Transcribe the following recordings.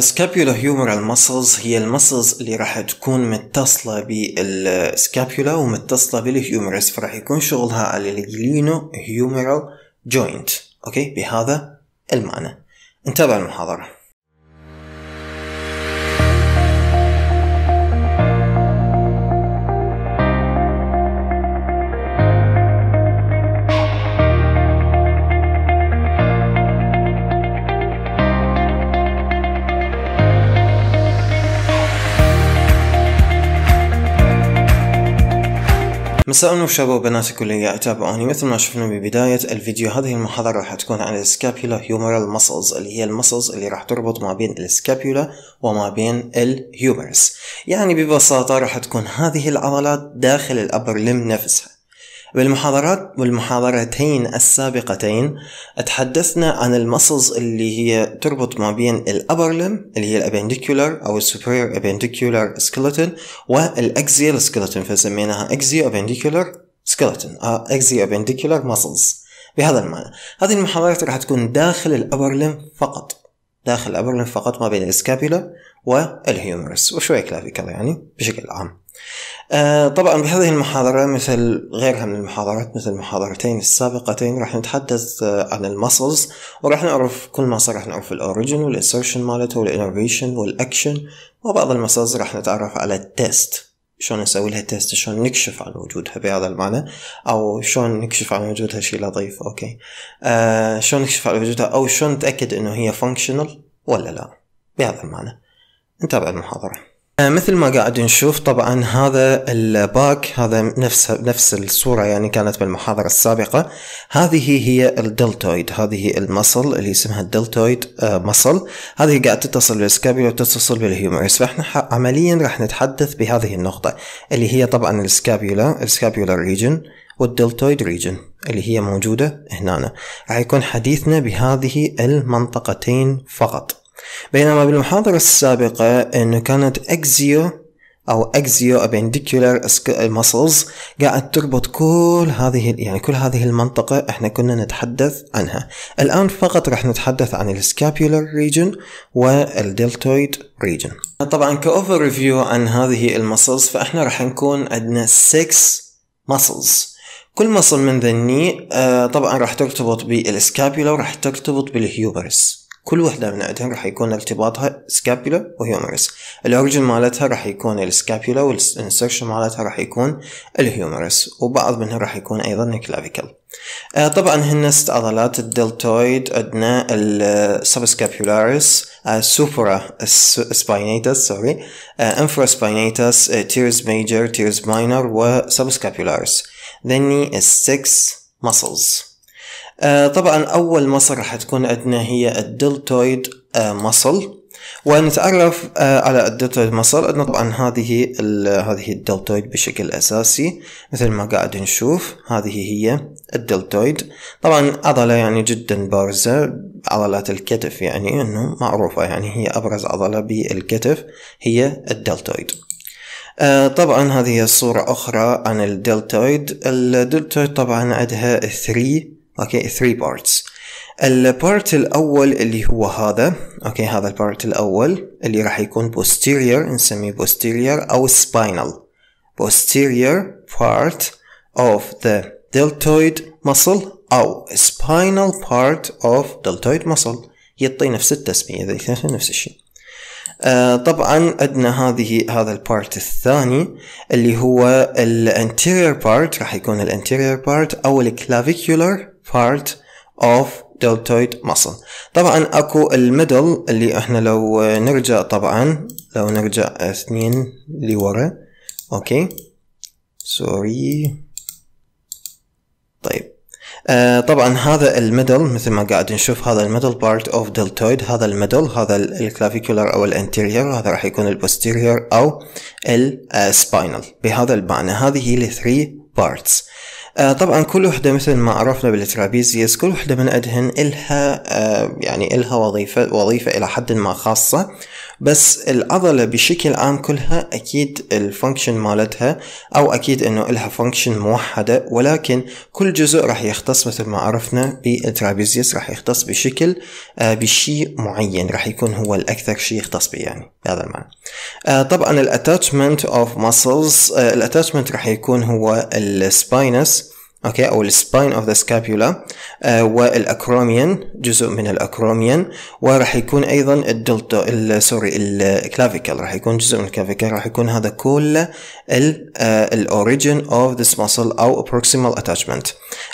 سكابيولا هيومرال مسلز هي المسلز اللي راح تكون متصلة بالسكابيولا ومتصلة بالهيومرس فراح يكون شغلها على الجلينو هيومرال جوينت اوكي بهذا المعنى انتبه المحاضرة مساء وشباب كل اللي قاعد يتابعوني مثل ما شفنا ببداية الفيديو هذه المحاضرة راح تكون عن السكابيولا هيومرال مسلز اللي هي المسلز اللي راح تربط ما بين السكابيولا وما بين الهيومرس يعني ببساطة راح تكون هذه العضلات داخل الأبر لم نفسها بالمحاضرات والمحاضرتين السابقتين تحدثنا عن المصص اللي هي تربط ما بين الابر اللي هي الابنديكولار او السوبرير ابنديكولار سكيلتون والاكزيال سكيلتون فسميناها اكزيو ابنديكولار سكيلتون اكزيو ابنديكولار مصص بهذا المعنى هذه المحاضرات راح تكون داخل الابر فقط داخل الابر فقط ما بين الاسكابيلا والهيومرس وشوية كلافيكال يعني بشكل عام آه، طبعا بهذه المحاضرة مثل غيرها من المحاضرات مثل المحاضرتين السابقتين راح نتحدث آه، عن المسلز وراح نعرف كل ما صار راح نعرف الاوريجن والاسرشن مالته والانوفيشن والاكشن وبعض المسلز راح نتعرف على التيست شلون نسوي لها تيست شلون نكشف عن وجودها بهذا المعنى او شلون نكشف عن وجودها شيء لطيف اوكي آه شلون نكشف عن وجودها او شلون نتاكد انه هي فانكشنال ولا لا بهذا المعنى نتابع المحاضره آه، مثل ما قاعد نشوف طبعا هذا الباك هذا نفس نفس الصوره يعني كانت بالمحاضره السابقه هذه هي الدلتويد هذه المصل اللي اسمها الدلتويد آه، مصل هذه قاعد تتصل بالسكابيولا وتتصل بالهيومرس فاحنا عمليا راح نتحدث بهذه النقطه اللي هي طبعا السكابيولا السكابيولا ريجن والدلتويد ريجن اللي هي موجوده هنا راح يكون حديثنا بهذه المنطقتين فقط بينما بالمحاضرة السابقة أنه كانت أكزيو أو أكزيو ابندكيولار مسلز قاعد تربط كل هذه يعني كل هذه المنطقة احنا كنا نتحدث عنها الآن فقط راح نتحدث عن السكابيولار ريجن والدلتويد ريجن طبعا كأوفر ريفيو عن هذه المسلز فاحنا راح نكون عندنا 6 مسلز كل مصل من ذني آه، طبعا راح ترتبط بالسكابيولا وراح ترتبط بالهيوبرس كل وحدة من عندهم راح يكون ارتباطها سكابيولا وهيومرس الأورجن مالتها راح يكون السكابيولا والانسرشن مالتها راح يكون الهيومرس وبعض منهم راح يكون ايضا الكلافيكل آه طبعا هن ست عضلات الدلتويد عندنا السبسكابيولاريس آه سوبرا سباينيتس سوري آه انفرا سباينيتس تيرز ميجر تيرز ماينر وسبسكابيولاريس ذني السكس muscles آه طبعا أول مصر راح تكون عندنا هي الدلتويد آه مصل ونتعرف آه على الدلتويد مصل عندنا طبعا هذه هذه الدلتويد بشكل أساسي مثل ما قاعد نشوف هذه هي الدلتويد طبعا عضلة يعني جدا بارزة عضلات الكتف يعني أنه معروفة يعني هي أبرز عضلة بالكتف هي الدلتويد آه طبعا هذه صورة أخرى عن الدلتويد الدلتويد طبعا عندها 3 اوكي 3 بارتس البارت الاول اللي هو هذا اوكي هذا البارت الاول اللي راح يكون posterior نسميه posterior او spinal posterior part of the deltoid muscle او spinal part of deltoid muscle يعطي نفس التسميه ذي نفس الشيء آه طبعا عندنا هذه هذا البارت الثاني اللي هو الانتيرير بارت راح يكون الانتيرير بارت او الكلافيكولار part of deltoid muscle طبعا اكو الميدل اللي احنا لو نرجع طبعا لو نرجع اثنين لورا اوكي سوري طيب آه طبعا هذا الميدل مثل ما قاعد نشوف هذا الميدل بارت اوف دلتويد هذا الميدل هذا الكلافيكولار او الانتيريور هذا راح يكون البوستيريور او السباينال آه، بهذا المعنى هذه هي الثري بارتس آه طبعا كل وحدة مثل ما عرفنا بالترابيزيس كل وحدة من أدهن إلها آه يعني إلها وظيفة وظيفة إلى حد ما خاصة آه بس العضلة بشكل عام كلها أكيد الفانكشن مالتها أو أكيد أنه إلها فانكشن موحدة ولكن كل جزء راح يختص مثل ما عرفنا بالترابيزيوس راح يختص بشكل آه، بشيء معين راح يكون هو الأكثر شيء يختص به يعني بهذا المعنى آه، طبعا الاتاتشمنت اوف ماسلز الاتاتشمنت راح يكون هو السباينس اوكي او السباين اوف ذا سكابيولا والاكروميان جزء من الاكروميان وراح يكون ايضا الدلتا سوري الكلافيكل راح يكون جزء من الكلافيكل راح يكون هذا كله الاوريجن اوف ذس ماسل او proximal اتاتشمنت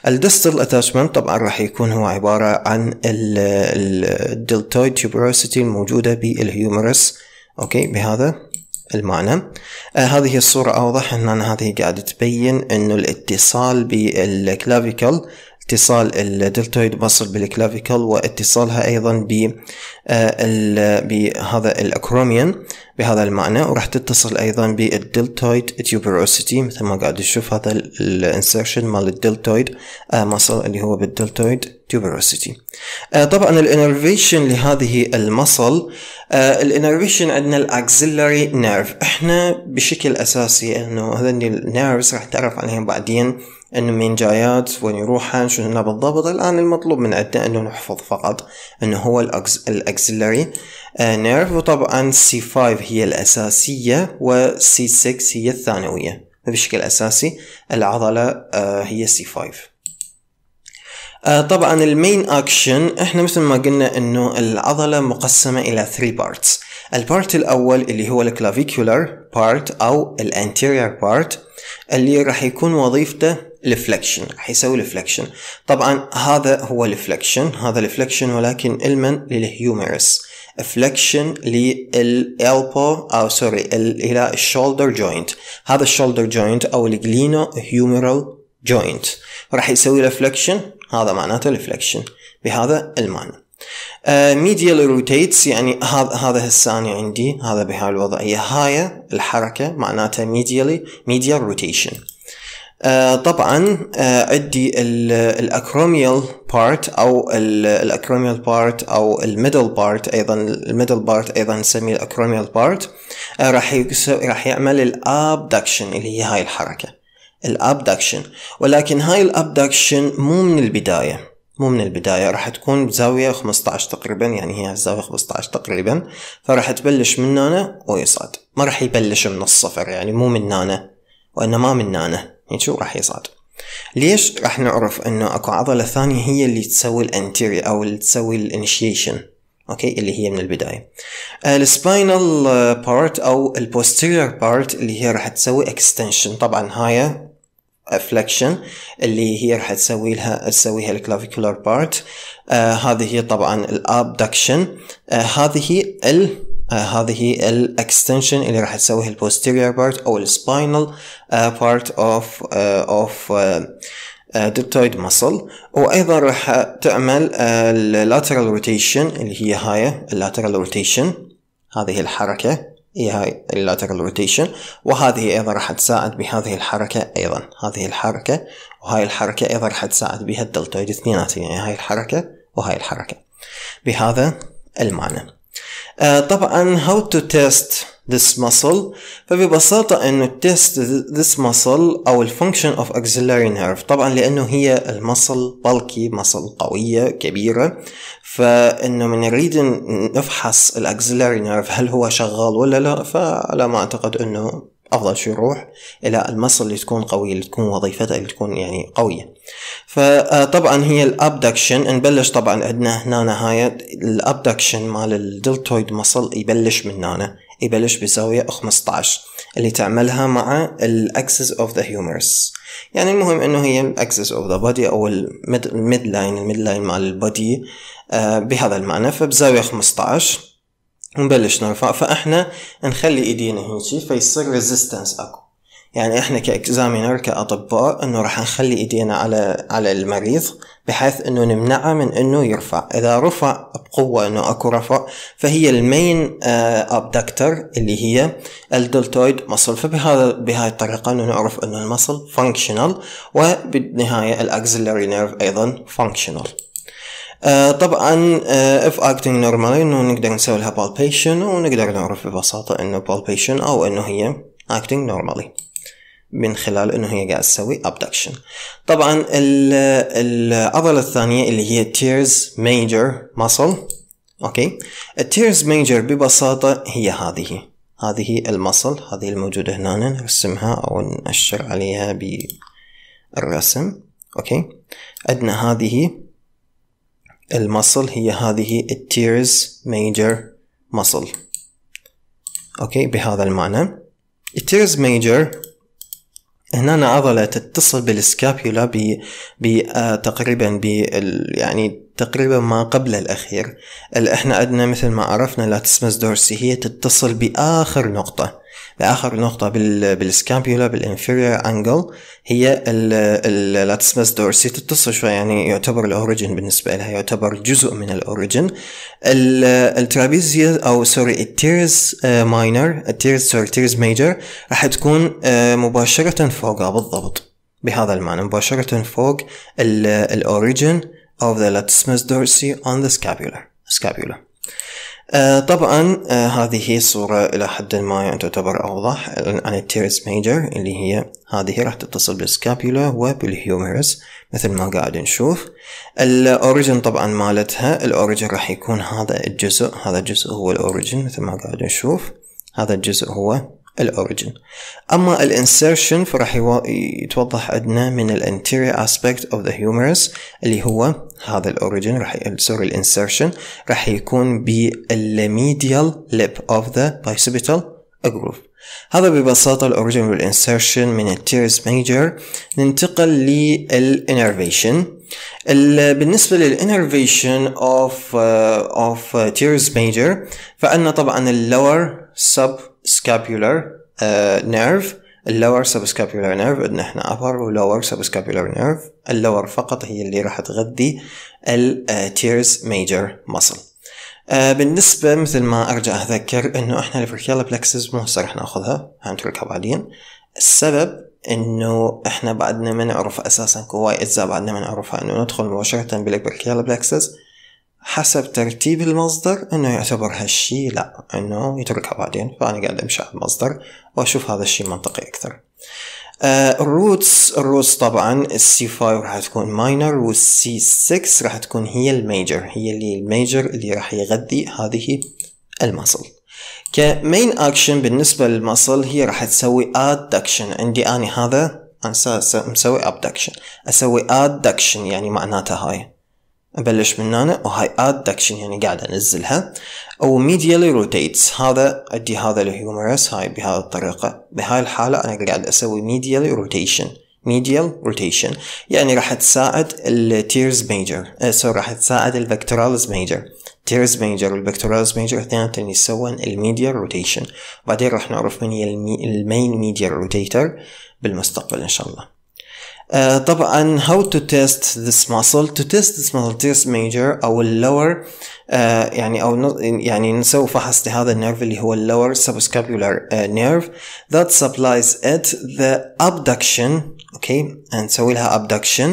الدستل اتاتشمنت طبعا راح يكون هو عباره عن الدلتويد tuberosity الموجوده بالهيومرس اوكي بهذا المعنى آه هذه الصورة أوضح أن هذه قاعدة تبين أنه الاتصال بالكلافيكل اتصال الدلتويد مصل بالكلافيكل واتصالها ايضا ب آه، بهذا الاكروميون بهذا المعنى وراح تتصل ايضا بالدلتويد تيوبروسيتي مثل ما قاعد تشوف هذا الانسرشن مال الدلتويد مصل آه، اللي هو بالدلتويد تيوبروسيتي آه، طبعا الانرفيشن لهذه المصل الانرفيشن عندنا الاكسلري نيرف احنا بشكل اساسي انه هذني النيرفز راح نتعرف عليهم بعدين انه مين جايات وين يروحان شو هنا بالضبط الان المطلوب من عندنا انه نحفظ فقط انه هو الاكسلري نيرف آه، وطبعا سي 5 هي الاساسيه وسي 6 هي الثانويه بشكل اساسي العضله آه، هي سي 5 آه، طبعا المين اكشن احنا مثل ما قلنا انه العضله مقسمه الى 3 بارتس البارت الاول اللي هو الكلافيكولار بارت او الانتيرير بارت اللي راح يكون وظيفته الفلكشن راح يسوي الفلكشن طبعا هذا هو الفلكشن هذا الفلكشن ولكن المن للهيومرس فلكشن للالبو او سوري الى الشولدر جوينت هذا الشولدر جوينت او الجلينو هيومرال جوينت راح يسوي له فلكشن هذا معناته الفلكشن بهذا المعنى ميديال uh, روتيتس يعني هذا هذا هسه عندي هذا بهالوضعيه هاي الحركه معناتها ميديالي ميديال روتيشن آه، طبعا آه، عندي الاكروميال بارت او الاكروميال بارت او الميدل بارت ايضا الميدل بارت ايضا نسميه الاكروميال بارت آه، راح راح يعمل الابدكشن اللي هي هاي الحركه الابدكشن ولكن هاي الابدكشن مو من البدايه مو من البداية راح تكون بزاوية 15 تقريبا يعني هي الزاوية 15 تقريبا فراح تبلش من هنا ويصعد ما راح يبلش من الصفر يعني مو من هنا وإنما من هنا شو راح يصعد ليش راح نعرف انه اكو عضله ثانيه هي اللي تسوي الانتيري او اللي تسوي الانيشيشن اوكي اللي هي من البدايه آه، السباينال آه، بارت او البوستيريور بارت اللي هي راح تسوي اكستنشن طبعا هاي افلكشن اللي هي راح تسوي لها تسويها الكلافيكولار آه، بارت هذه هي طبعا الابدكشن هذه ال آه، هذه الاكستنشن اللي راح تسويه البوستيريور بارت او السباينال بارت اوف اوف دبتويد مسل وايضا راح تعمل اللاترال آه، روتيشن اللي هي هاي اللاترال روتيشن هذه الحركه هي هاي اللاترال روتيشن وهذه ايضا راح تساعد بهذه الحركه ايضا هذه الحركه وهاي الحركه ايضا راح تساعد بها الدلتويد اثنيناتي يعني هاي الحركه وهاي الحركه بهذا المعنى آه، طبعا how to test this muscle فببساطة انه test this muscle او function of axillary nerve طبعا لانه هي المصل بالكي muscle قوية كبيرة فانه من نريد نفحص الاكسلري نيرف هل هو شغال ولا لا فعلى ما اعتقد انه افضل شيء يروح الى المصل اللي تكون قويه اللي تكون وظيفتها اللي تكون يعني قويه فطبعا آه، هي الابدكشن نبلش طبعا عندنا هنا نهايه الابدكشن مال الدلتويد مصل يبلش من هنا يبلش بزاويه 15 اللي تعملها مع الاكسس اوف ذا هيومرس يعني المهم انه هي الاكسس اوف ذا بودي او الميد لاين الميد لاين مال البودي آه، بهذا المعنى فبزاويه 15 نبلش نرفع فاحنا نخلي ايدينا هيجي فيصير ريزيستنس اكو يعني احنا كاكزامينر كاطباء انه راح نخلي ايدينا على على المريض بحيث انه نمنعه من انه يرفع اذا رفع بقوه انه اكو رفع فهي المين ابدكتر آه، اللي هي الدلتويد مصل فبهذا بهاي الطريقه انه نعرف انه المصل فانكشنال وبالنهايه الاكسلري نيرف ايضا فانكشنال آه، طبعا اف اكتنج نورمالي انه نقدر نسوي لها بالبيشن ونقدر نعرف ببساطة انه بالبيشن او انه هي اكتنج نورمالي من خلال انه هي قاعد تسوي ابدكشن طبعا العضلة الثانية اللي هي تيرز ميجر ماسل اوكي التيرز ميجر ببساطة هي هذه هذه المصل هذه الموجودة هنا نرسمها او نأشر عليها بالرسم اوكي عندنا هذه المصل هي هذه التيرز ميجر مصل أوكي بهذا المعنى التيرز ميجر هنا عضلة تتصل بالسكابيولا ب آه، تقريبا ب يعني تقريبا ما قبل الأخير احنا عندنا مثل ما عرفنا لاتسمس دورسي هي تتصل بآخر نقطة آخر نقطة بالسكامبيولا بالانفيرير انجل هي اللاتسمس دورسي تتصل شوي يعني يعتبر الاوريجن بالنسبة لها يعتبر جزء من الاوريجن الترابيزيا او سوري التيرز ماينر التيرز سوري التيرز ميجر راح تكون آه، مباشرة فوقها بالضبط بهذا المعنى مباشرة فوق الاوريجن اوف ذا لاتسمس دورسي اون ذا سكابيولا سكابيولا آه، طبعا آه، هذه الصورة إلى حد ما يعني تعتبر أوضح عن التيرس ميجر اللي هي هذه راح تتصل بالسكابيولا وبالهيومرس مثل ما قاعد نشوف الأوريجن طبعا مالتها الأوريجن راح يكون هذا الجزء هذا الجزء هو الأوريجن مثل ما قاعد نشوف هذا الجزء هو الاوريجن اما الانسيرشن فراح يتوضح عندنا من الانتيرير اسبكت اوف ذا هيومرس اللي هو هذا الاوريجن راح سوري الانسرشن راح يكون بالميديال ليب اوف ذا بايسبيتال جروف هذا ببساطة الأوريجن والانسرشن من التيرز ميجر ننتقل للإنرفيشن بالنسبة للإنرفيشن اوف اوف تيرز ميجر فأن طبعا اللور سب سكابيولر نيرف اللور سبسكابيولار نيرف عندنا احنا upper ولور سبسكابيولار نيرف اللور فقط هي اللي راح تغذي التيرز ميجر مسل بالنسبة مثل ما ارجع اذكر انه احنا الفركيالا بلكسس مو هسه راح ناخذها هنتركها بعدين السبب انه احنا بعدنا ما نعرف اساسا كواي اجزاء بعدنا ما نعرفها انه ندخل مباشرة بالبركيالا بلكسس حسب ترتيب المصدر انه يعتبر هالشي لا انه يتركها بعدين فانا قاعد امشي على المصدر واشوف هذا الشي منطقي اكثر آه، الروتس uh, الروتس طبعا السي 5 راح تكون ماينر والسي 6 راح تكون هي الميجر هي اللي الميجر اللي راح يغذي هذه المصل كمين اكشن بالنسبة للمصل هي راح تسوي ادكشن عندي اني هذا انسى مسوي ابدكشن اسوي ادكشن يعني معناتها هاي ابلش من هنا وهاي اد دكشن يعني قاعد انزلها او ميديالي روتيتس هذا ادي هذا الهيومرس هاي بهذه الطريقه بهاي الحاله انا قاعد اسوي ميديالي روتيشن ميديال روتيشن يعني راح تساعد التيرز ميجر سو راح تساعد الفكتورالز ميجر تيرز ميجر والفكتورالز ميجر اثنيناتهم يسوون الميديال روتيشن بعدين راح نعرف من هي المين ميديال روتيتر بالمستقبل ان شاء الله طبعا uh, how to test this muscle to test this muscle test major او اللور يعني او يعني نسوي فحص لهذا النيرف اللي هو lower subscapular uh, nerve that supplies it the abduction اوكي نسوي لها abduction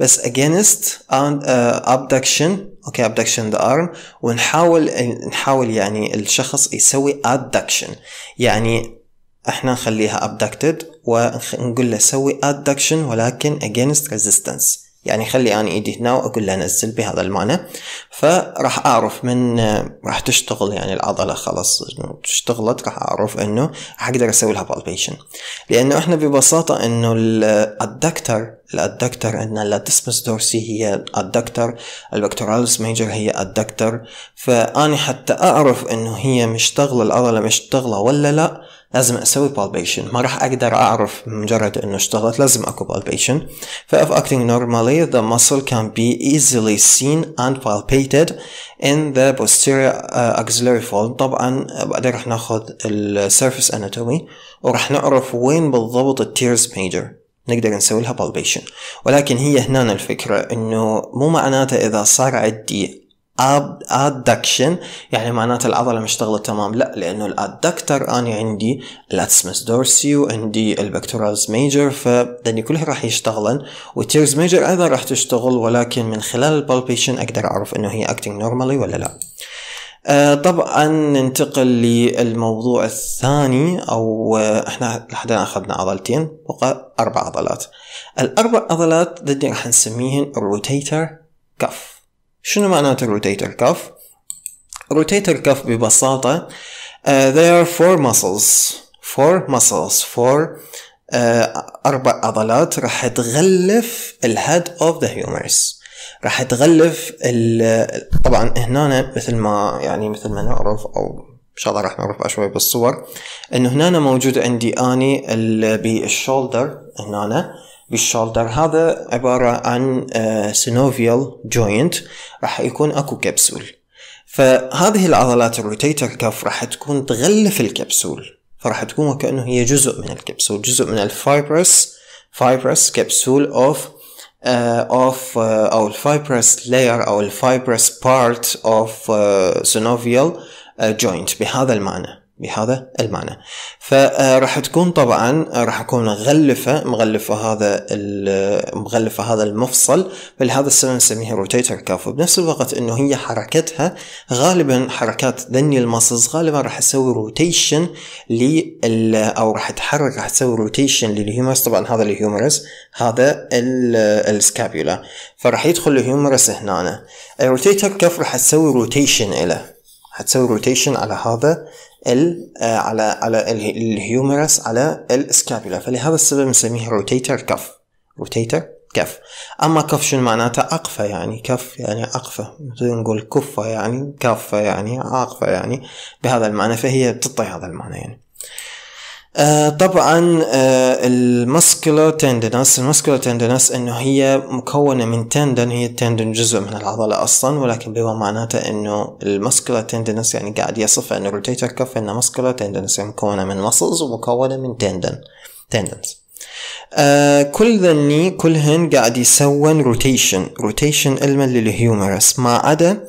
بس against and uh, abduction okay abduction the arm ونحاول نحاول يعني الشخص يسوي adduction يعني احنا نخليها abducted ونقول له سوي adduction ولكن against resistance يعني خلي انا ايدي هنا واقول له نزل بهذا المعنى فراح اعرف من راح تشتغل يعني العضله خلاص اشتغلت راح اعرف انه راح اقدر اسوي لها بالبيشن لانه احنا ببساطه انه الادكتر الادكتر عندنا اللاتسمس دورسي هي الادكتر البكتورالس ميجر هي الادكتر فاني حتى اعرف انه هي مشتغله العضله مشتغله ولا لا لازم اسوي بالبيشن ما راح اقدر اعرف مجرد انه اشتغلت لازم اكو بالبيشن ف if acting normally the muscle can be easily seen and palpated in the posterior uh, axillary fold طبعا بعدين راح ناخذ السيرفيس اناتومي وراح نعرف وين بالضبط التيرز ميجر نقدر نسوي لها بالبيشن ولكن هي هنا الفكرة انه مو معناته اذا صار عندي ادكشن يعني معناته العضله مشتغله تمام لا لانه الادكتر انا عندي الاتسمس دورسي وعندي البكتورالز ميجر فدني كلها راح يشتغلن والتيرز ميجر ايضا راح تشتغل ولكن من خلال البالبيشن اقدر اعرف انه هي اكتنج نورمالي ولا لا أه طبعا ننتقل للموضوع الثاني او احنا لحد الان اخذنا عضلتين بقى اربع عضلات الاربع عضلات دني راح نسميهن الروتيتر كف شنو معناته rotator كف rotator كف ببساطة uh, آه، there are four muscles four muscles four uh, أربع عضلات راح تغلف ال head of the humerus راح تغلف ال طبعا هنا مثل ما يعني مثل ما نعرف او ان شاء الله راح نعرفها شوي بالصور انه هنا موجود عندي اني بالشولدر هنا بالشولدر هذا عبارة عن سينوفيال آه، جوينت راح يكون اكو كبسول فهذه العضلات الروتيتر كاف راح تكون تغلف الكبسول فراح تكون وكأنه هي جزء من الكبسول جزء من الفايبرس فايبرس كبسول اوف اوف او الفايبرس لاير او الفايبرس بارت اوف سينوفيال جوينت بهذا المعنى بهذا المعنى فراح تكون طبعا راح اكون مغلفه مغلفه هذا مغلفه هذا المفصل فلهذا السبب نسميها روتيتر كاف وبنفس الوقت انه هي حركتها غالبا حركات ذني المصص غالبا راح اسوي روتيشن لل او راح اتحرك راح اسوي روتيشن للهيومرس طبعا هذا الهيومرس هذا السكابيولا فراح يدخل الهيومرس هنا الروتيتر كاف راح تسوي روتيشن له حتسوي روتيشن على هذا ال آه، على على الهيومرس على السكابولا فلهذا السبب نسميه روتيتر كف روتيتر كف اما كف شنو معناته اقفه يعني كف يعني اقفه مثل نقول كفه يعني كافه يعني عاقفه يعني بهذا المعنى فهي تعطي هذا المعنى يعني آه، طبعا آه المسكولو تندنس المسكولو تندنس انه هي مكونة من تندن هي التندن جزء من العضلة اصلا ولكن بما معناته انه المسكولو تندنس يعني قاعد يصف انه روتيتر كف انه مسكولو تندنس يعني مكونة من مسلز ومكونة من تندن تندنس آه كل ذني كلهن قاعد يسوون روتيشن روتيشن الما للهيومرس ما عدا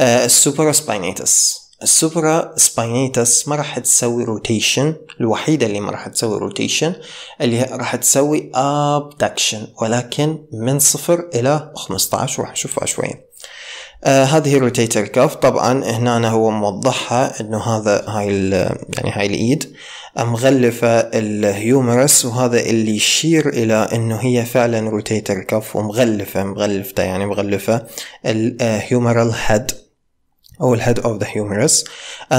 آه السوبر سباينيتس السوبرا سباينيتس ما راح تسوي روتيشن الوحيده اللي ما راح تسوي روتيشن اللي راح تسوي ابدكشن ولكن من صفر الى 15 وراح نشوفها شويه آه هذه روتيتر كاف طبعا هنا هو موضحها انه هذا هاي يعني هاي الايد آه، مغلفة الهيومرس وهذا اللي يشير الى انه هي فعلا روتيتر كاف ومغلفة مغلفته يعني مغلفة الهيومرال هيد آه، أو الهيد أوف ذا هيومرس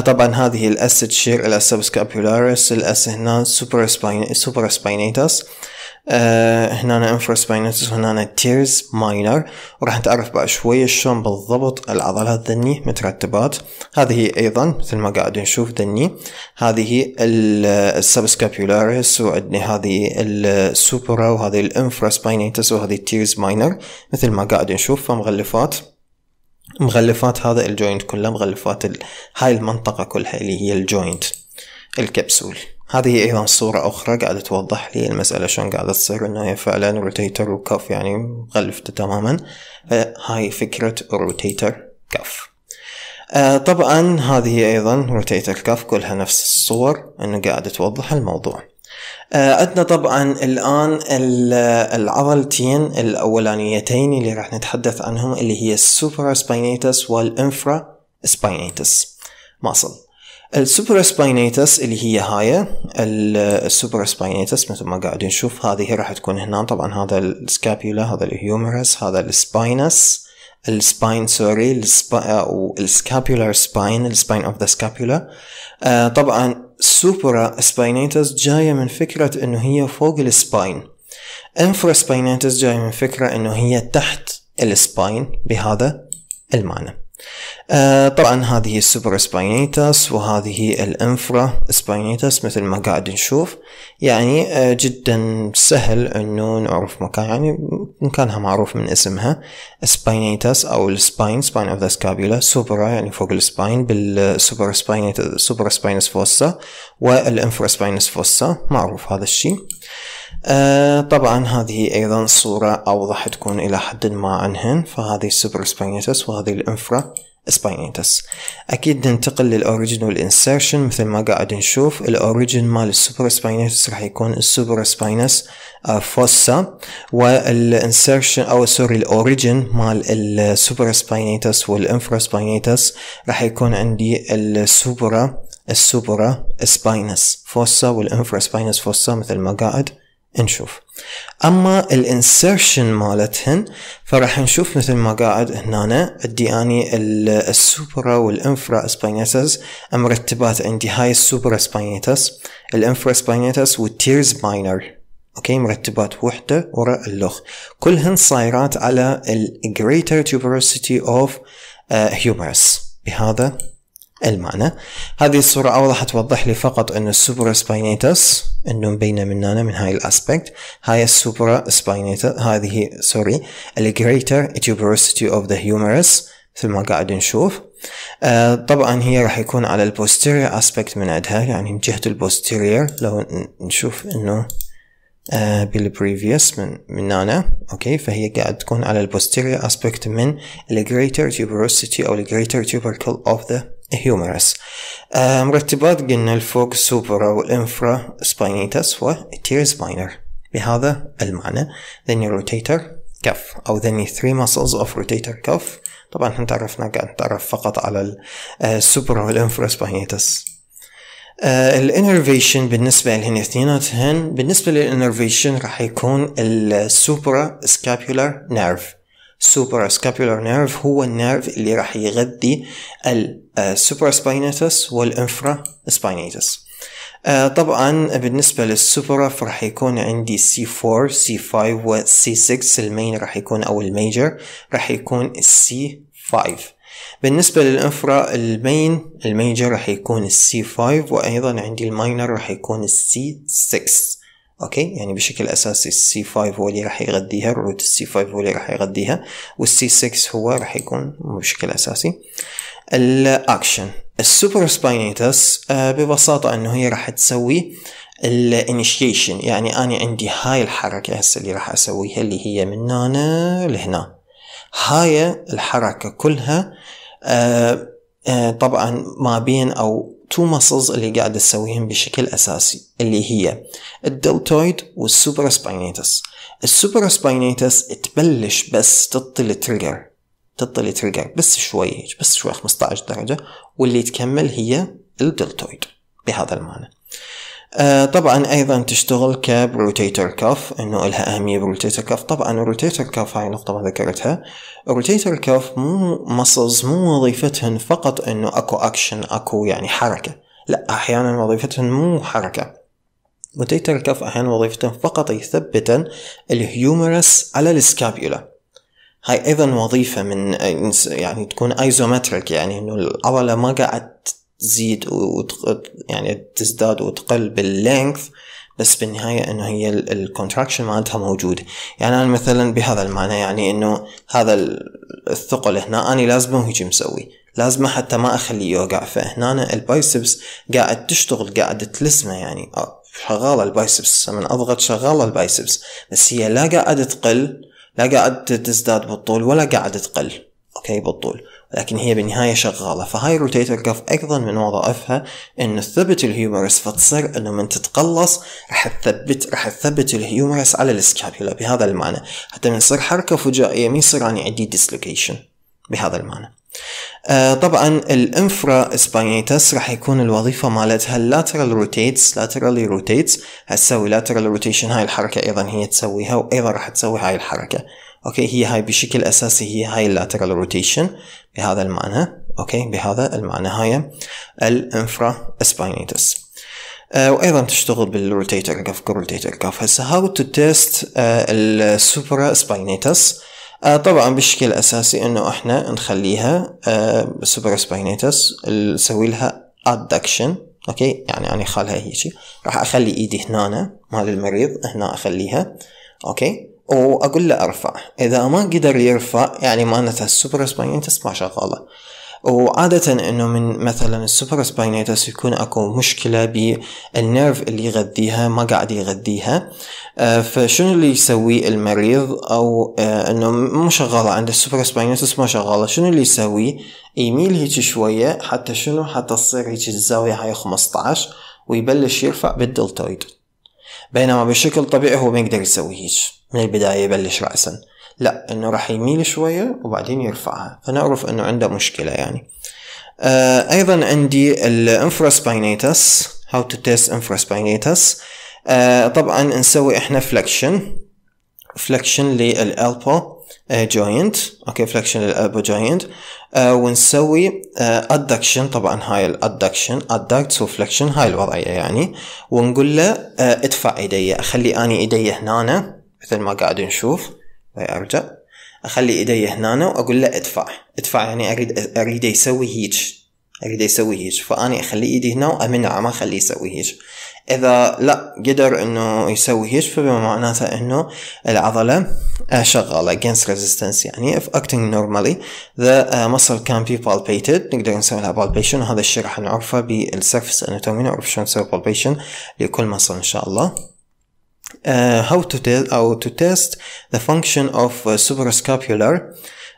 طبعا هذه الاس شير الأسبس كابيولاريس الأس هنا سوبر سباين سوبر سبينيتاس هنا انفر سبينيتس وهنا تيرز ماينر وراح نتعرف بقى شوية شلون بالضبط العضلات ذني مترتبات هذه أيضا مثل ما قاعد نشوف ذني هذه السبسكابيولاريس وعندنا هذه السوبرا وهذه الانفرا سبينيتس وهذه تيرز ماينر مثل ما قاعد نشوف فمغلفات مغلفات هذا الجوينت كله مغلفات ال... هاي المنطقة كلها اللي هي الجوينت الكبسول هذه ايضا صورة اخرى قاعدة توضح لي المسألة شلون قاعدة تصير انه هي فعلا روتيتر وكف يعني مغلفته تماما فهاي فكرة روتيتر كف آه طبعا هذه ايضا روتيتر كف كلها نفس الصور انه قاعدة توضح الموضوع آه، عندنا طبعا الان العضلتين الاولانيتين اللي راح نتحدث عنهم اللي هي السوبر سباينيتس والانفرا سباينيتس ماصل السوبر سباينيتس اللي هي هاي السوبر سباينيتس مثل ما قاعدين نشوف هذه راح تكون هنا طبعا هذا السكابيولا هذا الهيومرس هذا السباينس السباين سوري السبا... والسكابيولار سباين السباين اوف ذا سكابيولا آه طبعا سوبرا سباينيتس جاية من فكرة انه هي فوق السباين انفرا سباينيتس جاية من فكرة انه هي تحت السباين بهذا المعنى آه طبعا هذه السوبر سباينيتاس وهذه الانفرا سباينيتاس مثل ما قاعد نشوف يعني آه جدا سهل انه نعرف مكان يعني مكانها معروف من اسمها سباينيتاس او السباين سباين اوف ذا سكابيولا سوبرا يعني فوق السباين بالسوبر سباينيت سوبر سباينس فوسا والانفرا سباينس فوسا معروف هذا الشيء آه طبعا هذه ايضا صورة اوضح تكون الى حد ما عنهن فهذه السوبر سباينيتس وهذه الانفرا سباينيتس اكيد ننتقل للاوريجن والانسيرشن مثل ما قاعد نشوف الاوريجين مال السوبر سباينيتس راح يكون السوبر سباينس فوسا والانسيرشن او سوري الاوريجين مال السوبر سباينيتس والانفرا سباينيتس راح يكون عندي السوبرا السوبرا سباينس فوسا والانفرا سباينس فوسا مثل ما قاعد نشوف اما الانسرشن مالتهن فراح نشوف مثل ما قاعد هنا عندي اني السوبرا والانفرا اسبانيتس مرتبات عندي هاي السوبرا اسبانيتس الانفرا اسبانيتس والتيرز ماينر اوكي مرتبات وحده ورا اللخ كلهن صايرات على الجريتر tuberosity اوف هيومرس بهذا المعنى هذه الصورة أوضح توضح لي فقط أن السوبرا سباينيتس أنه مبينة مننا من هاي الأسبكت هاي السوبرا سباينيتس هذه سوري الجريتر tuberosity of the humerus مثل ما قاعد نشوف آه طبعا هي راح يكون على البوستيرير اسبكت من عندها يعني من جهة البوستيرير لو نشوف انه آه بالبريفيوس من من هنا اوكي فهي قاعد تكون على البوستيرير اسبكت من الجريتر tuberosity او الجريتر tubercle of the هيومرس مرتبات قلنا الفوق سوبر أو الإنفرا سباينيتس والتير سباينر بهذا المعنى ذني روتيتر كف أو ذني ثري muscles of rotator cuff طبعا احنا تعرفنا قاعد نتعرف فقط على السوبر والإنفرا سباينيتس الانرفيشن بالنسبة لهن اثنيناتهن بالنسبة للانرفيشن راح يكون السوبرا سكابيولار نيرف السوبر سكابولار نيرف هو النيرف اللي راح يغذي السوبر سباينيتس والانفرا سبايناتس طبعا بالنسبة للسوبرا راح يكون عندي C4 C5 و C6 المين راح يكون او الميجر راح يكون C5 بالنسبة للانفرا المين الميجر راح يكون c 5 وايضا عندي الماينر راح يكون c 6 اوكي يعني بشكل اساسي السي 5 هو اللي راح يغذيها الروت السي 5 هو اللي راح يغذيها والسي 6 هو راح يكون بشكل اساسي الاكشن السوبر سباينيتس ببساطه انه هي راح تسوي الانيشيشن يعني انا عندي هاي الحركه هسه اللي راح اسويها اللي هي من هنا لهنا هاي الحركه كلها آه، آه، طبعا ما بين او تو مسلز اللي قاعد تسويهم بشكل أساسي اللي هي الدلتويد والسوبر سباينيتس السوبر سباينيتس تبلش بس تطل تريجر تطل تريجر بس شوي بس شوي 15 درجة واللي تكمل هي الدلتويد بهذا المعنى آه، طبعا ايضا تشتغل كبروتيتر كاف انه لها اهميه بروتيتر كاف طبعا الروتيتر كاف هاي نقطه ما ذكرتها الروتيتر كاف مو مسلز مو وظيفتهن فقط انه اكو اكشن اكو يعني حركه لا احيانا وظيفتهن مو حركه روتيتر كاف احيانا وظيفتهن فقط يثبتن الهيومرس على السكابيولا هاي ايضا وظيفه من يعني تكون ايزومتريك يعني انه العضله ما قاعد تزيد وتقل يعني تزداد وتقل باللينث بس بالنهاية انه هي الكونتراكشن مالتها موجودة يعني انا مثلا بهذا المعنى يعني انه هذا الثقل هنا انا لازمه هيجي مسوي لازمه حتى ما اخليه يوقع فهنا البايسبس قاعد تشتغل قاعد تلسمه يعني شغالة البايسبس من اضغط شغالة البايسبس بس هي لا قاعد تقل لا قاعد تزداد بالطول ولا قاعد تقل اوكي بالطول لكن هي بالنهاية شغالة فهاي روتيتر كف أيضا من وظائفها أنه تثبت الهيومرس فتصير أنه من تتقلص راح تثبت راح تثبت الهيومرس على السكابيولا بهذا المعنى حتى من تصير حركة فجائية ما يصير أني يعني عندي ديسلوكيشن بهذا المعنى آه طبعا الانفرا اسبانيتس راح يكون الوظيفه مالتها اللاترال روتيتس لاترالي روتيتس هتسوي لاترال روتيشن هاي الحركه ايضا هي تسويها وايضا راح تسوي هاي الحركه اوكي هي هاي بشكل اساسي هي هاي اللاترال روتيشن بهذا المعنى اوكي بهذا المعنى هاي الانفرا آه، سباينيتس وايضا تشتغل بالروتيتر كاف روتيتر كاف هسه هاو تو تيست السوبرا سباينيتس طبعا بشكل اساسي انه احنا نخليها سوبرا آه، سباينيتس نسوي لها ادكشن اوكي يعني اني خالها هيجي راح اخلي ايدي هنا مال المريض هنا اخليها اوكي واقول له ارفع اذا ما قدر يرفع يعني معناتها السوبر سباينيتس ما شغاله وعادة انه من مثلا السوبر سباينيتس يكون اكو مشكلة بالنيرف اللي يغذيها ما قاعد يغذيها آه، فشنو اللي يسوي المريض او آه، انه مو شغالة عند السوبر سباينيتس ما شغالة شنو اللي يسوي يميل هيك شوية حتى شنو حتى تصير هيك الزاوية هاي 15 ويبلش يرفع بالدلتويد بينما بشكل طبيعي هو ما يقدر يسوي هيك من البداية يبلش رأسا لا انه راح يميل شوية وبعدين يرفعها فنعرف انه عنده مشكلة يعني آه ايضا عندي الانفراسباينيتس هاو تو تيست انفراسباينيتس آه طبعا نسوي احنا فلكشن فلكشن للالبو جوينت اوكي فلكشن للالبو جوينت آه، ونسوي ادكشن آه، طبعا هاي الادكشن ادكت وفلكشن هاي الوضعيه يعني ونقول له آه، ادفع ايديه اخلي اني ايديه هنا مثل ما قاعد نشوف ارجع اخلي ايدي هنا واقول له ادفع ادفع يعني اريد اريد يسوي هيج اريد يسوي هيج فاني اخلي ايدي هنا وامنعه ما اخليه يسوي هيج اذا لا قدر انه يسوي هيج فبما معناته انه العضله آه، شغاله against resistance يعني if acting normally the آه، muscle can be palpated نقدر نسوي لها palpation وهذا الشيء راح نعرفه بالsurface anatomy نعرف شلون نسوي palpation لكل muscle ان شاء الله uh, how to tell how to test the function of uh, suprascapular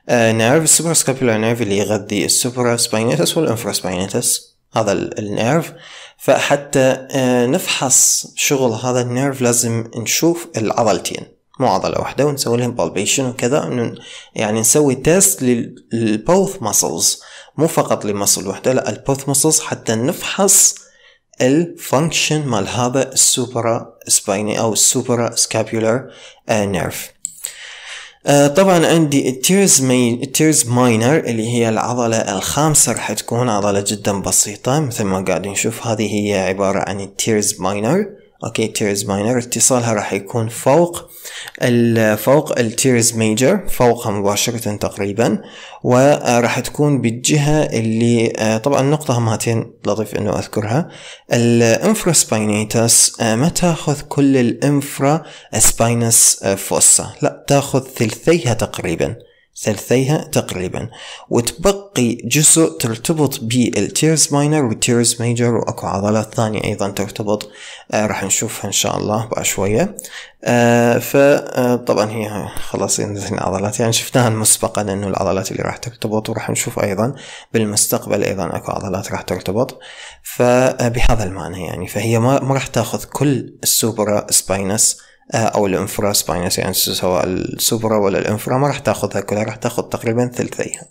uh, nerve suprascapular nerve اللي يغذي والانفرا والانفراسبايناتس هذا النيرف فحتى uh, نفحص شغل هذا النيرف لازم نشوف العضلتين مو عضلة واحدة ونسوي لهم بالبيشن وكذا يعني نسوي تيست للبوث ماسلز مو فقط لمصل واحدة لا البوث ماسلز حتى نفحص الفانكشن مال هذا السوبرا سبايني او السوبرا سكابيولار آه، آه، نيرف طبعا عندي التيرز مي... التيرز ماينر اللي هي العضلة الخامسة راح تكون عضلة جدا بسيطة مثل ما قاعدين نشوف هذه هي عبارة عن التيرز ماينر اوكي تيرز ماينر اتصالها راح يكون فوق فوق التيرز ميجر فوقها مباشرة تقريبا وراح تكون بالجهة اللي آه، طبعا نقطة هاماتين لطيف انه اذكرها الانفرا آه، سباينيتاس ما تاخذ كل الانفرا سباينس فوسا لا تاخذ ثلثيها تقريبا ثلثيها تقريبا وتبقي جزء ترتبط بالتيرز ماينر والتيرز ميجر واكو عضلات ثانية ايضا ترتبط آه راح نشوفها ان شاء الله بقى شوية آه فطبعا آه، هي خلاص ينزل عضلات يعني شفناها مسبقا انه العضلات اللي راح ترتبط وراح نشوف ايضا بالمستقبل ايضا اكو عضلات راح ترتبط فبهذا آه، المعنى يعني فهي ما راح تاخذ كل السوبرا سباينس آه، او الانفرا سباينس يعني سواء السوبرا ولا الانفرا ما راح تاخذها كلها راح تاخذ تقريبا ثلثيها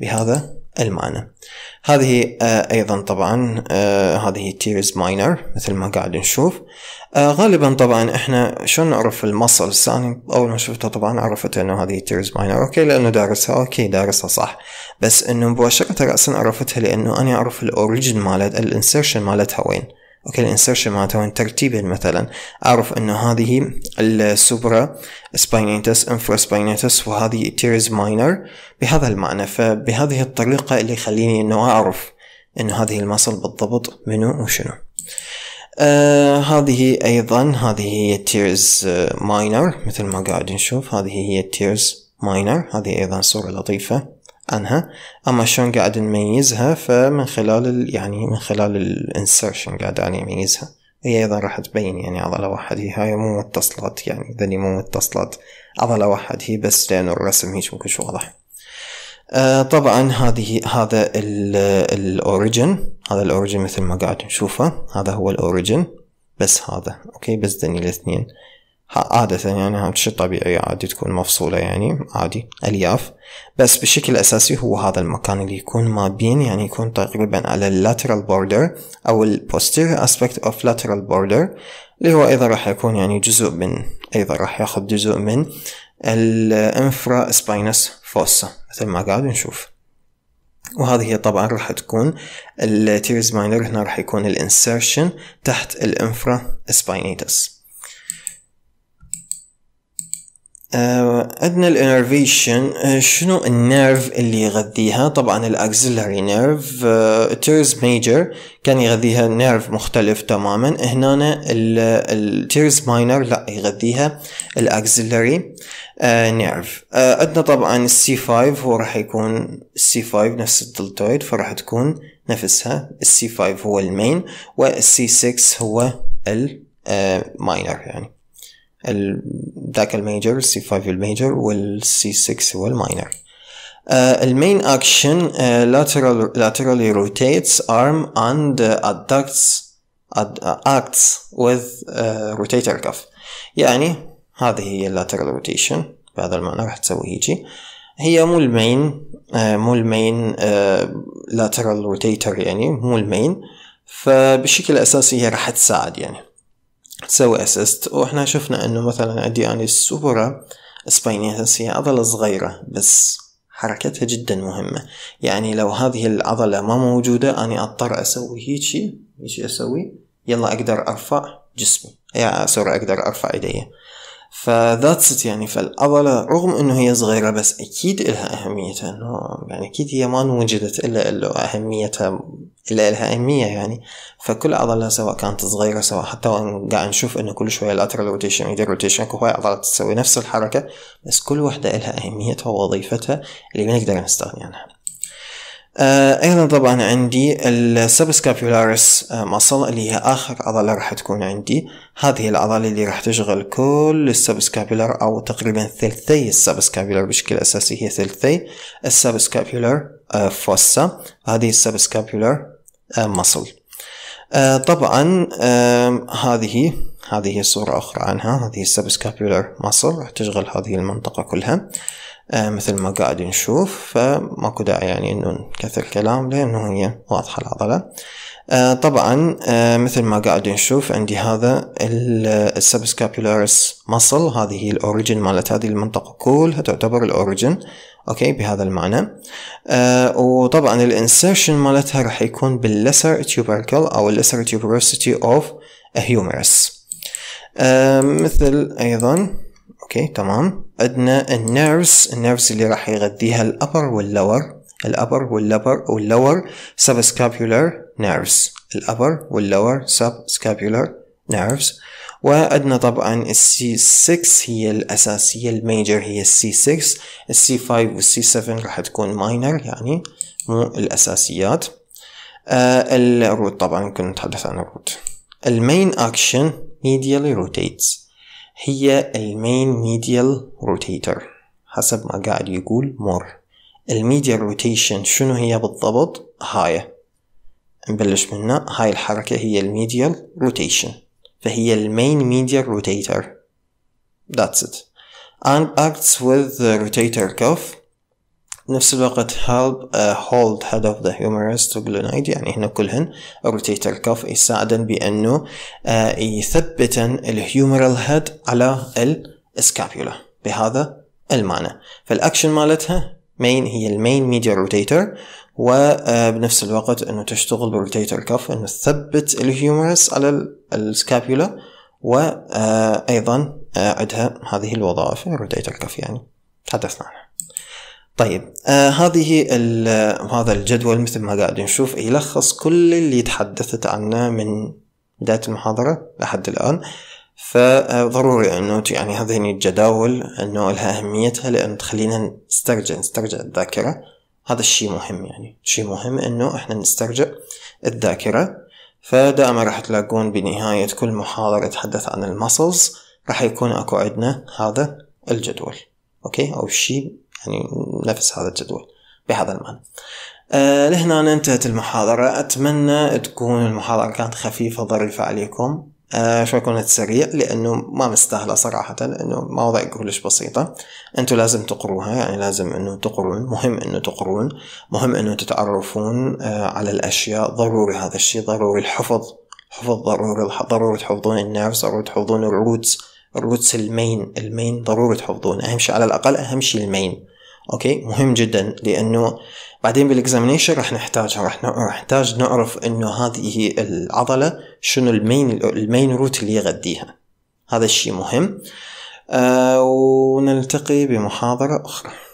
بهذا المعنى هذه آه، ايضا طبعا آه، هذه تيرز ماينر مثل ما قاعد نشوف غالبا طبعا احنا شلون نعرف المصل انا اول ما شفتها طبعا عرفت انه هذه تيرز ماينر اوكي لانه دارسها اوكي دارسها صح بس انه مباشرة راسا عرفتها لانه انا اعرف الاوريجن مالت الانسرشن مالتها وين اوكي الانسرشن معناته وين ترتيبها مثلا اعرف انه هذه السوبرا سباينيتس انفرا سباينيتس وهذه تيرز ماينر بهذا المعنى فبهذه الطريقة اللي يخليني انه اعرف انه هذه المصل بالضبط منو وشنو آه هذه ايضا هذه هي تيرز ماينر مثل ما قاعد نشوف هذه هي تيرز ماينر هذه ايضا صورة لطيفة عنها اما شلون قاعد نميزها فمن خلال يعني من خلال الانسرشن قاعد يعني اميزها هي ايضا راح تبين يعني عضله واحد هي هاي مو متصلات يعني ذني مو متصلات عضله واحد هي بس لان الرسم هيك مو واضح آه طبعا هذه هذا الاوريجن هذا الاوريجن مثل ما قاعد نشوفه هذا هو الاوريجن بس هذا اوكي بس ذني الاثنين عادة يعني شيء طبيعي عادي تكون مفصولة يعني عادي ألياف بس بشكل أساسي هو هذا المكان اللي يكون ما بين يعني يكون تقريبا على اللاترال بوردر أو البوستير أسبكت أوف لاترال بوردر اللي هو أيضا راح يكون يعني جزء من أيضا راح ياخذ جزء من الانفرا سباينس فوسا مثل ما قاعد نشوف وهذه هي طبعا راح تكون التيرز ماينر هنا راح يكون الانسرشن تحت الانفرا سباينيتس آه، عندنا الانرفيشن آه، شنو النيرف اللي يغذيها طبعا الاكسلري نيرف تيرز آه، ميجر كان يغذيها نيرف مختلف تماما هنا التيرز ماينر لا يغذيها الاكسلري نيرف عندنا طبعا السي 5 هو راح يكون السي 5 نفس الدلتويد فراح تكون نفسها السي 5 هو المين والسي 6 هو الماينر يعني ذاك الميجر السي 5 الميجر والسي 6 هو الماينر المين اكشن lateral laterally rotates arm and adducts ad, acts with uh, rotator cuff يعني هذه هي lateral rotation بهذا المعنى راح تسوي هيجي هي مو المين آه، مو المين آه، lateral rotator يعني مو المين فبشكل اساسي هي راح تساعد يعني تسوي اسيست واحنا شفنا انه مثلا عندي اني السوبرا سباينيتس هي عضلة صغيرة بس حركتها جدا مهمة يعني لو هذه العضلة ما موجودة اني أضطر أسوي هيجي هيجي أسوي يلا أقدر أرفع جسمي يا سوري أقدر أرفع إيدي فذاتس يعني فالعضلة رغم انه هي صغيرة بس اكيد لها اهميتها انه يعني اكيد هي ما وجدت الا له اهميتها الا لها اهمية يعني فكل عضلة سواء كانت صغيرة سواء حتى وان قاعد نشوف انه كل شوية الاترال روتيشن ميدل روتيشن هواي عضلات تسوي نفس الحركة بس كل وحدة لها اهميتها ووظيفتها اللي ما نقدر نستغني عنها آه، ايضا طبعا عندي السبسكابيولاريس مصل آه، اللي هي اخر عضلة راح تكون عندي هذه العضلة اللي راح تشغل كل السبسكابيولار او تقريبا ثلثي السبسكابيولار بشكل اساسي هي ثلثي السبسكابيولار فوسا آه، هذه السبسكابيولار مصل طبعا هذه هذه صورة أخرى عنها هذه السبسكابيولار مصل راح تشغل هذه المنطقة كلها آه، مثل ما قاعد نشوف فماكو داعي يعني انه نكثر كلام لانه هي واضحة العضلة آه، طبعا آه، مثل ما قاعد نشوف عندي هذا السبسكابولاريس مصل هذه هي الاوريجن مالت هذه المنطقة كلها تعتبر الاوريجن اوكي بهذا المعنى آه وطبعا الانسيرشن مالتها راح يكون باللسر تيوبركل او اللسر تيوبروسيتي اوف هيومرس مثل ايضا اوكي تمام عندنا النيرفز النيرفز اللي راح يغذيها الأبر واللور الأبر واللور واللور سبسكابيولار نيرفز الأبر واللور سبسكابيولار نيرفز وعندنا طبعا السي 6 هي الأساسية الميجر هي السي 6 السي 5 والسي 7 راح تكون ماينر يعني مو الأساسيات آه، الروت طبعا كنا نتحدث عن الروت المين أكشن medially rotates هي المين medial rotator حسب ما قاعد يقول مور الميديال روتيشن شنو هي بالضبط هاي نبلش منها هاي الحركة هي الميديال روتيشن فهي المين medial rotator that's it and acts with the rotator cuff نفس الوقت help uh, hold head of the humerus to glenoid يعني هنا كلهن rotator cuff يساعدن بأنه uh, يثبتن الهيومرال هيد على السكابيولا بهذا المعنى فالأكشن مالتها مين هي المين ميديا روتيتر وبنفس الوقت انه تشتغل بروتيتر كف انه تثبت الهيومرس على السكابيولا وايضا uh, عندها هذه الوظائف روتيتر كف يعني تحدثنا عنها طيب آه هذه هذا الجدول مثل ما قاعد نشوف يلخص كل اللي تحدثت عنه من بداية المحاضرة لحد الآن فضروري انه يعني هذه الجداول انه لها اهميتها لان تخلينا نسترجع نسترجع الذاكرة هذا الشيء مهم يعني شيء مهم انه احنا نسترجع الذاكرة فدائما راح تلاقون بنهاية كل محاضرة تحدث عن المسلز راح يكون اكو عندنا هذا الجدول اوكي او الشيء يعني نفس هذا الجدول بهذا المعنى أه لهنا انتهت المحاضرة أتمنى تكون المحاضرة كانت خفيفة ظريفة عليكم أه شوي كنت سريع لأنه ما مستاهلة صراحة لأنه مواضيع كلش بسيطة أنتم لازم تقروها يعني لازم أنه تقرون مهم أنه تقرون مهم أنه تتعرفون أه على الأشياء ضروري هذا الشيء ضروري الحفظ حفظ ضروري ضروري تحفظون النفس ضروري تحفظون الروتس الروتس المين المين ضروري تحفظون أهم شيء على الأقل أهم شيء المين اوكي مهم جدا لانه بعدين بالاكزامينيشن راح نحتاجها راح نحتاج نعرف انه هذه العضله شنو المين المين روت اللي يغذيها هذا الشيء مهم آه ونلتقي بمحاضره اخرى